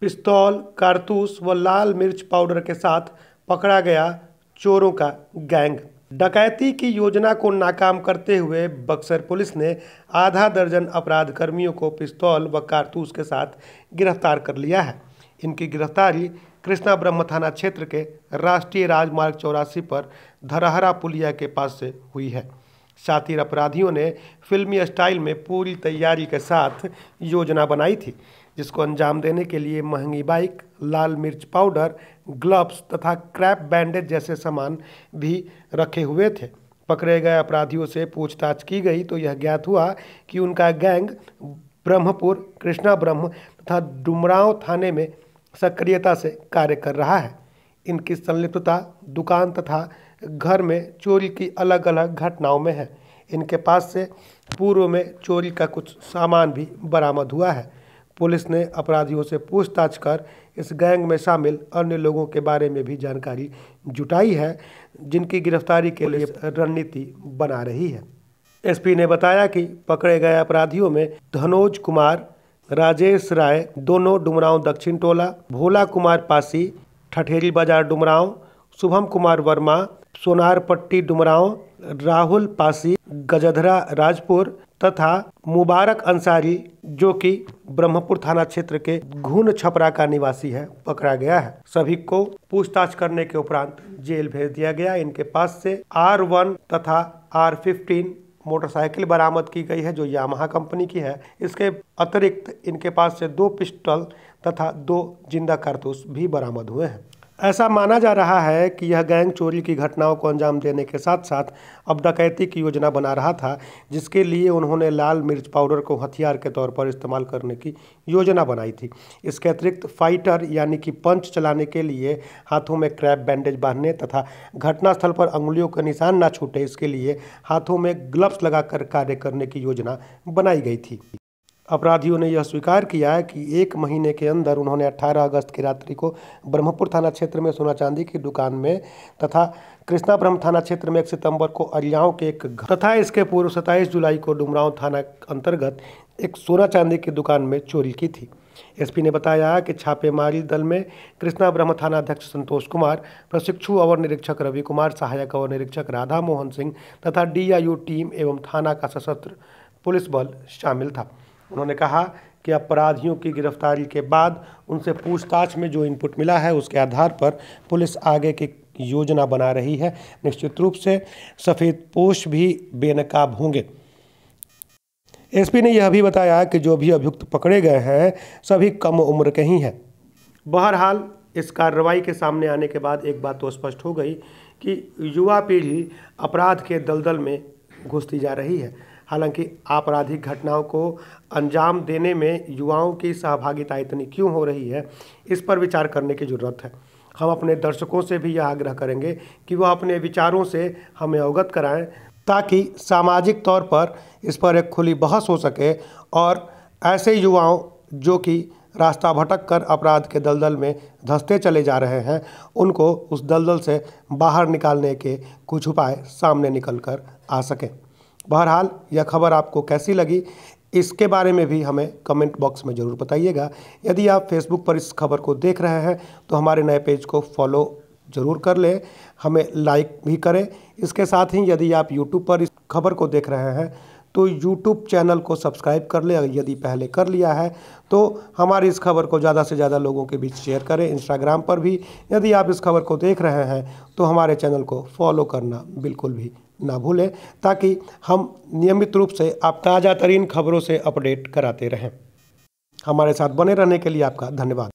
पिस्तौल कारतूस व लाल मिर्च पाउडर के साथ पकड़ा गया चोरों का गैंग डकैती की योजना को नाकाम करते हुए बक्सर पुलिस ने आधा दर्जन अपराध कर्मियों को पिस्तौल व कारतूस के साथ गिरफ्तार कर लिया है इनकी गिरफ्तारी कृष्णा ब्रह्म थाना क्षेत्र के राष्ट्रीय राजमार्ग चौरासी पर धरहरा पुलिया के पास से हुई है साथ ही अपराधियों ने फिल्मी स्टाइल में पूरी तैयारी के साथ योजना बनाई थी जिसको अंजाम देने के लिए महंगी बाइक लाल मिर्च पाउडर ग्लव्स तथा क्रैप बैंडेज जैसे सामान भी रखे हुए थे पकड़े गए अपराधियों से पूछताछ की गई तो यह ज्ञात हुआ कि उनका गैंग ब्रह्मपुर कृष्णा ब्रह्म तथा डुमराव थाने में सक्रियता से कार्य कर रहा है इनकी संलिप्तता दुकान तथा घर में चोरी की अलग अलग घटनाओं में है इनके पास से पूर्व में चोरी का कुछ सामान भी बरामद हुआ है पुलिस ने अपराधियों से पूछताछ कर इस गैंग में शामिल अन्य लोगों के बारे में भी जानकारी जुटाई है जिनकी गिरफ्तारी के लिए रणनीति बना रही है एसपी ने बताया कि पकड़े गए अपराधियों में धनोज कुमार राजेश राय दोनों डुमराव दक्षिण टोला भोला कुमार पासी ठठेरी बाजार डुमराव शुभम कुमार वर्मा सोनारपट्टी डुमराव राहुल पासी गजधरा राजपुर तथा मुबारक अंसारी जो कि ब्रह्मपुर थाना क्षेत्र के घुन छपरा का निवासी है पकड़ा गया है सभी को पूछताछ करने के उपरांत जेल भेज दिया गया इनके पास से आर वन तथा आर फिफ्टीन मोटरसाइकिल बरामद की गई है जो यामाहा कंपनी की है इसके अतिरिक्त इनके पास से दो पिस्टल तथा दो जिंदा कारतूस भी बरामद हुए हैं ऐसा माना जा रहा है कि यह गैंग चोरी की घटनाओं को अंजाम देने के साथ साथ अब डकैती की योजना बना रहा था जिसके लिए उन्होंने लाल मिर्च पाउडर को हथियार के तौर पर इस्तेमाल करने की योजना बनाई थी इसके अतिरिक्त फाइटर यानी कि पंच चलाने के लिए हाथों में क्रैप बैंडेज बांधने तथा घटनास्थल पर अंगुलियों का निशान ना छूटे इसके लिए हाथों में ग्लव्स लगाकर कार्य करने की योजना बनाई गई थी अपराधियों ने यह स्वीकार किया है कि एक महीने के अंदर उन्होंने 18 अगस्त की रात्रि को ब्रह्मपुर थाना क्षेत्र में सोना चांदी की दुकान में तथा कृष्णा ब्रह्म थाना क्षेत्र में एक सितंबर को अरियाओं के एक घर तथा इसके पूर्व सत्ताईस जुलाई को डुमराव थाना अंतर्गत एक सोना चांदी की दुकान में चोरी की थी एसपी ने बताया कि छापेमारी दल में कृष्णा ब्रह्म थाना अध्यक्ष संतोष कुमार प्रशिक्षु अवर निरीक्षक रवि कुमार सहायक अवर निरीक्षक राधा मोहन सिंह तथा डीआईयू टीम एवं थाना का सशस्त्र पुलिस बल शामिल था उन्होंने कहा कि अपराधियों की गिरफ्तारी के बाद उनसे पूछताछ में जो इनपुट मिला है उसके आधार पर पुलिस आगे की योजना बना रही है निश्चित रूप से सफ़ेद पोष भी बेनकाब होंगे एसपी ने यह भी बताया कि जो भी अभियुक्त पकड़े गए हैं सभी कम उम्र के ही हैं बहरहाल इस कार्रवाई के सामने आने के बाद एक बात तो स्पष्ट हो गई कि युवा पीढ़ी अपराध के दलदल में घुसती जा रही है हालांकि आपराधिक घटनाओं को अंजाम देने में युवाओं की सहभागिता इतनी क्यों हो रही है इस पर विचार करने की ज़रूरत है हम अपने दर्शकों से भी यह आग्रह करेंगे कि वह अपने विचारों से हमें अवगत कराएं ताकि सामाजिक तौर पर इस पर एक खुली बहस हो सके और ऐसे युवाओं जो कि रास्ता भटक कर अपराध के दलदल में धंसते चले जा रहे हैं उनको उस दलदल से बाहर निकालने के कुछ उपाय सामने निकल कर आ सकें बहरहाल यह खबर आपको कैसी लगी इसके बारे में भी हमें कमेंट बॉक्स में ज़रूर बताइएगा यदि आप फेसबुक पर इस खबर को देख रहे हैं तो हमारे नए पेज को फॉलो ज़रूर कर लें हमें लाइक भी करें इसके साथ ही यदि आप यूट्यूब पर इस खबर को देख रहे हैं तो यूट्यूब चैनल को सब्सक्राइब कर लें यदि पहले कर लिया है तो हमारी इस खबर को ज़्यादा से ज़्यादा लोगों के बीच शेयर करें इंस्टाग्राम पर भी यदि आप इस खबर को देख रहे हैं तो हमारे चैनल को फॉलो करना बिल्कुल भी ना भूलें ताकि हम नियमित रूप से आप ताज़ा तरीन खबरों से अपडेट कराते रहें हमारे साथ बने रहने के लिए आपका धन्यवाद